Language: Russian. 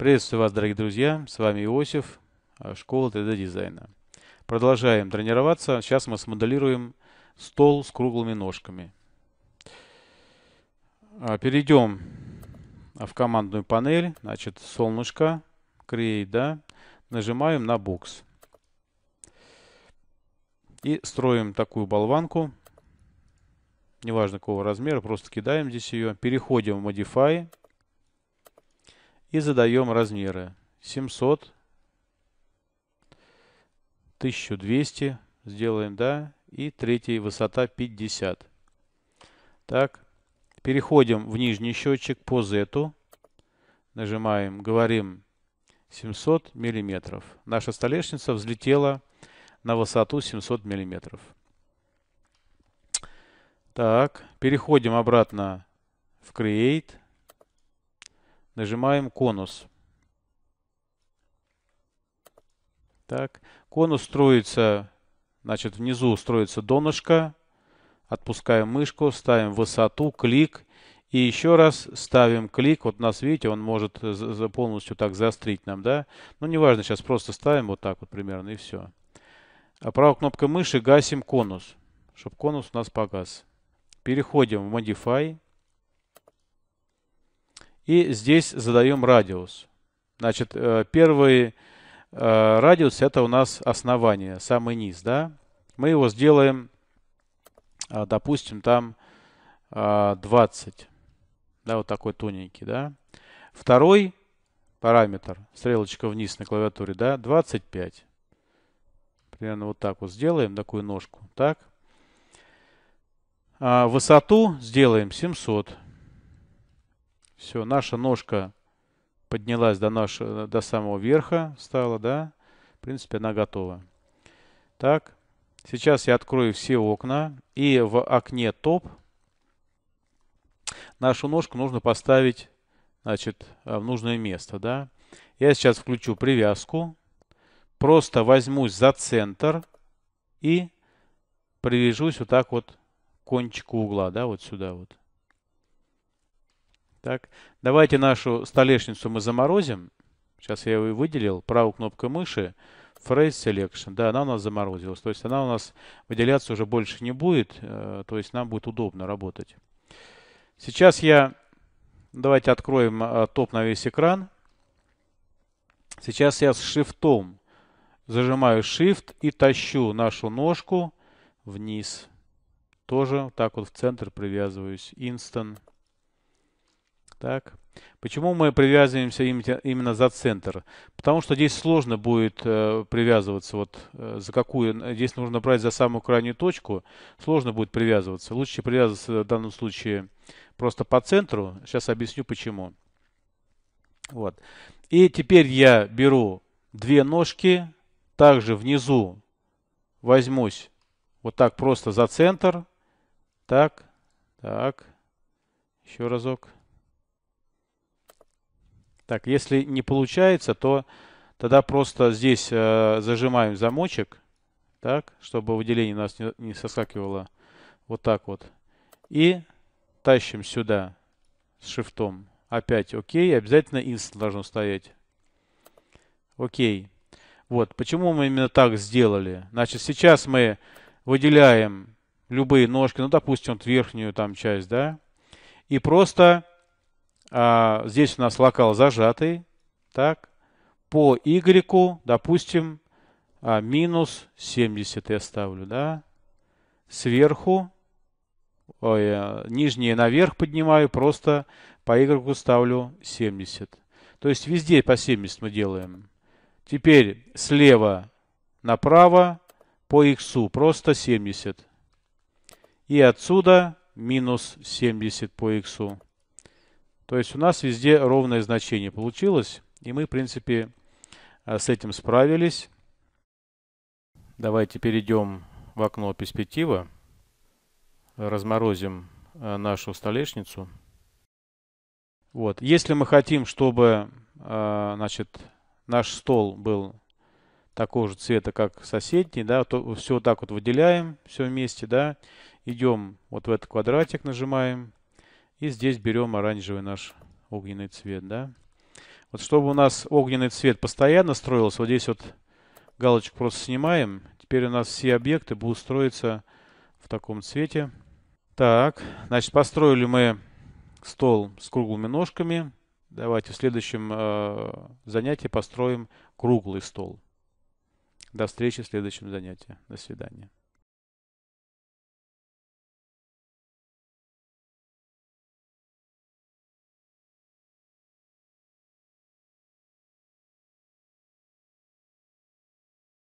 Приветствую вас, дорогие друзья. С вами Иосиф, э, школа 3D-дизайна. Продолжаем тренироваться. Сейчас мы смоделируем стол с круглыми ножками. А, перейдем в командную панель. Значит, солнышко, create, да. Нажимаем на бокс. И строим такую болванку. Неважно какого размера, просто кидаем здесь ее. Переходим в Modify и задаем размеры. 700, 1200 сделаем, да, и третий высота 50. Так, переходим в нижний счетчик по Z. Нажимаем, говорим 700 миллиметров. Наша столешница взлетела на высоту 700 миллиметров. Так, переходим обратно в Create. Нажимаем конус. Так, конус строится, значит, внизу строится донышко. Отпускаем мышку, ставим высоту, клик. И еще раз ставим клик. Вот у нас, видите, он может полностью так заострить нам, да? Ну, неважно, сейчас просто ставим вот так вот примерно и все. А правой кнопкой мыши гасим конус, чтобы конус у нас погас. Переходим в Modify. И здесь задаем радиус. Значит, э, первый э, радиус это у нас основание, самый низ, да? Мы его сделаем, э, допустим, там 20. Да, вот такой тоненький, да? Второй параметр, стрелочка вниз на клавиатуре, да, 25. Примерно вот так вот сделаем, такую ножку, так? А высоту сделаем 700. Все, наша ножка поднялась до, нашего, до самого верха, стала, да? В принципе, она готова. Так, сейчас я открою все окна. И в окне топ нашу ножку нужно поставить, значит, э, в нужное место, да? Я сейчас включу привязку. Просто возьмусь за центр и привяжусь вот так вот к кончику угла, да, вот сюда вот. Так, давайте нашу столешницу мы заморозим. Сейчас я ее выделил. Правой кнопкой мыши. Phrase Selection. Да, она у нас заморозилась. То есть она у нас выделяться уже больше не будет. Э, то есть нам будет удобно работать. Сейчас я... Давайте откроем э, топ на весь экран. Сейчас я с шифтом зажимаю Shift и тащу нашу ножку вниз. Тоже так вот в центр привязываюсь. Instant. Так. Почему мы привязываемся именно за центр? Потому что здесь сложно будет э, привязываться, вот э, за какую, здесь нужно брать за самую крайнюю точку, сложно будет привязываться. Лучше привязываться в данном случае просто по центру. Сейчас объясню почему. Вот. И теперь я беру две ножки, также внизу возьмусь вот так просто за центр. Так, так, еще разок. Так, если не получается, то тогда просто здесь э, зажимаем замочек, так, чтобы выделение у нас не, не соскакивало вот так вот. И тащим сюда с шифтом. Опять окей, обязательно инст должно стоять. Окей. Вот, почему мы именно так сделали? Значит, сейчас мы выделяем любые ножки, ну, допустим, вот верхнюю там часть, да, и просто а, здесь у нас локал зажатый. Так. По Y, допустим, а, минус 70 я ставлю, да. Сверху, ой, а, нижние наверх поднимаю, просто по Y ставлю 70. То есть везде по 70 мы делаем. Теперь слева направо по X просто 70. И отсюда минус 70 по X. То есть у нас везде ровное значение получилось. И мы, в принципе, э, с этим справились. Давайте перейдем в окно перспектива. Разморозим э, нашу столешницу. Вот. Если мы хотим, чтобы э, значит, наш стол был такого же цвета, как соседний, да, то все вот так вот выделяем, все вместе, да, идем вот в этот квадратик, нажимаем, и здесь берем оранжевый наш огненный цвет, да. Вот чтобы у нас огненный цвет постоянно строился, вот здесь вот галочку просто снимаем. Теперь у нас все объекты будут строиться в таком цвете. Так, значит, построили мы стол с круглыми ножками. Давайте в следующем э, занятии построим круглый стол. До встречи в следующем занятии. До свидания.